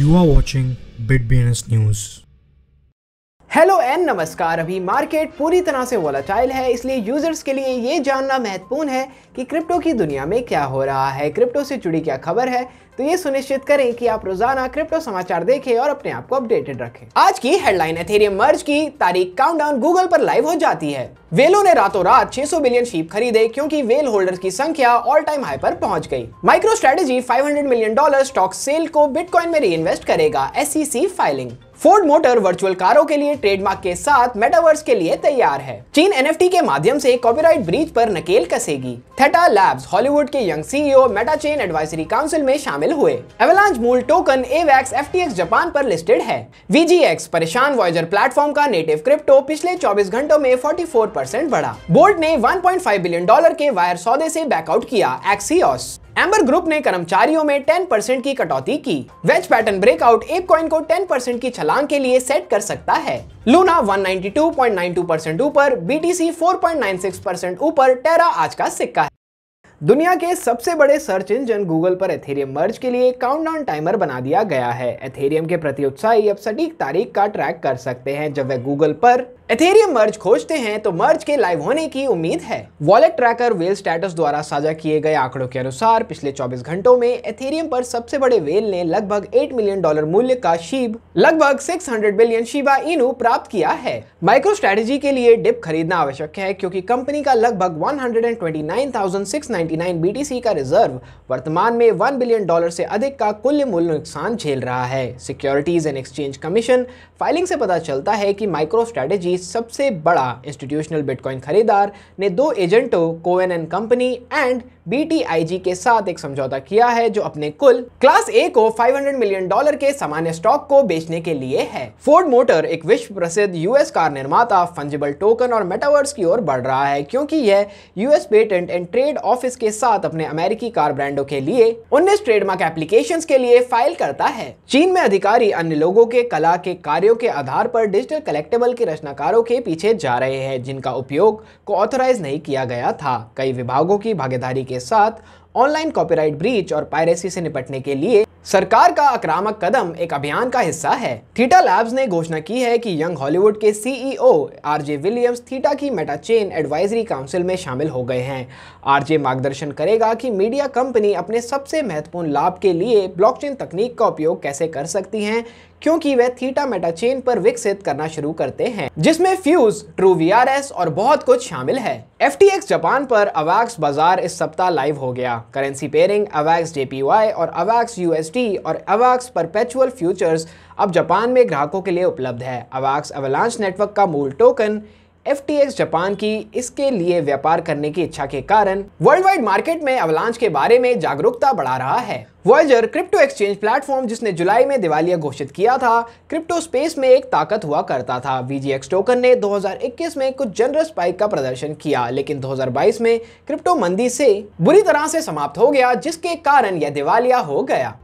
You are watching BitBNS News. Hello and नमस्कार अभी market पूरी तरह से वोलाटाइल है इसलिए यूजर्स के लिए ये जानना महत्वपूर्ण है कि क्रिप्टो की दुनिया में क्या हो रहा है क्रिप्टो से जुड़ी क्या खबर है तो ये सुनिश्चित करें कि आप रोजाना क्रिप्टो समाचार देखें और अपने आप को अपडेटेड रखें आज की हेडलाइन एथेरियम मर्ज की तारीख काउंटडाउन गूगल पर लाइव हो जाती है वेलो ने रातों रात 600 बिलियन शीप खरीदे क्योंकि वेल होल्डर की संख्या ऑल टाइम हाई पर पहुंच गई MicroStrategy 500 million dollar stock sale को बिटकॉइन में री इन्वेस्ट करेगा S filing Ford motor virtual कारों के लिए ट्रेडमार्क के साथ मेटावर्स के लिए तैयार है चीन एन के माध्यम से कॉपीराइट ब्रीच पर नकेल कसेगी थेटा लैब्स हॉलीवुड के Young CEO chain advisory council में शामिल हुए एवलांज मूल टोकन एवैक्स एफ जापान पर लिस्टेड है वीजीएक्स परेशान वॉयजर प्लेटफॉर्म का नेटिव क्रिप्टो पिछले चौबीस घंटों में फोर्टी परसेंट बढ़ा बोर्ड ने 1.5 बिलियन डॉलर के वायर सौदे से बैकआउट किया एक्सियोस एम्बर ग्रुप ने कर्मचारियों में 10 परसेंट की कटौती की वेज पैटर्न ब्रेकआउट एक कॉइन को 10 परसेंट की छलांग के लिए सेट कर सकता है लूना 192.92 परसेंट ऊपर बीटीसी 4.96 परसेंट ऊपर टेरा आज का सिक्का है दुनिया के सबसे बड़े सर्च इंजन गूगल पर एथेरियम मर्ज के लिए काउंटडाउन टाइमर बना दिया गया है एथेरियम के प्रति उत्साही अब सटीक तारीख का ट्रैक कर सकते हैं जब वह गूगल पर एथेरियम मर्ज खोजते हैं तो मर्ज के लाइव होने की उम्मीद है वॉलेट ट्रैकर वेल स्टेटस द्वारा साझा किए गए आंकड़ों के अनुसार पिछले 24 घंटों में एथेरियम पर सबसे बड़े वेल ने लगभग 8 मिलियन डॉलर मूल्य का शीब लगभग 600 बिलियन शिबा इनू प्राप्त किया है माइक्रो स्ट्रेटेजी के लिए डिप खरीदना आवश्यक है क्योंकि कंपनी का लगभग वन हंड्रेड का रिजर्व वर्तमान में वन बिलियन डॉलर से अधिक का कुल मूल्य नुकसान झेल रहा है securities and exchange commission filing से पता चलता है कि माइक्रो स्ट्रेटेजी सबसे बड़ा इंस्टीट्यूशनल बिटकॉइन खरीदार ने दो एजेंटों Cowen and company and BTIG के साथ एक समझौता किया है जो अपने कुल क्लास ए को 500 मिलियन डॉलर के सामान्य स्टॉक को बेचने के लिए है फोर्ड मोटर एक विश्व प्रसिद्ध यूएस कार निर्माता फंजिबल टोकन और मेटावर्स की ओर बढ़ रहा है क्योंकि यह US patent and trade office के साथ अपने अमेरिकी कार ब्रांडों के लिए उन्नीस ट्रेडमार्क एप्लीकेशन के लिए फाइल करता है चीन में अधिकारी अन्य लोगों के कला के कार्यो के आधार पर डिजिटल कलेक्टेबल की रचना सरकारों के पीछे जा रहे हैं जिनका उपयोग को ऑथराइज नहीं किया गया था कई विभागों की भागीदारी के साथ ऑनलाइन कॉपीराइट ब्रीच और पायरेसी से निपटने के लिए सरकार का आक्रामक कदम एक अभियान का हिस्सा है थीटा लैब्स ने घोषणा की है कि यंग हॉलीवुड के सीईओ आरजे विलियम्स थीटा की चेन एडवाइजरी काउंसिल में शामिल हो गए हैं आरजे मार्गदर्शन करेगा कि मीडिया कंपनी अपने सबसे महत्वपूर्ण लाभ के लिए ब्लॉकचेन तकनीक का उपयोग कैसे कर सकती हैं क्योंकि वह थीटा चेन पर विकसित करना शुरू करते हैं जिसमें फ्यूज ट्रू वी और बहुत कुछ शामिल है एफ जापान पर अवैक्स बाजार इस सप्ताह लाइव हो गया करेंसी पेयरिंग अवैक्स जे और अवैक्स यू और अवैक्स परपेचुअल फ्यूचर्स अब जापान में ग्राहकों के लिए उपलब्ध है अवैक्स अवलांश नेटवर्क का मूल टोकन एफ जापान की इसके लिए व्यापार करने की इच्छा के कारण वर्ल्ड वाइड मार्केट में अवलांच के बारे में जागरूकता बढ़ा रहा है वर्जर क्रिप्टो एक्सचेंज प्लेटफॉर्म जिसने जुलाई में दिवालिया घोषित किया था क्रिप्टो स्पेस में एक ताकत हुआ करता था वीजीएक्स टोकन ने 2021 में कुछ जनरल स्पाइक का प्रदर्शन किया लेकिन 2022 में क्रिप्टो मंदी से बुरी तरह से समाप्त हो गया जिसके कारण यह दिवालिया हो गया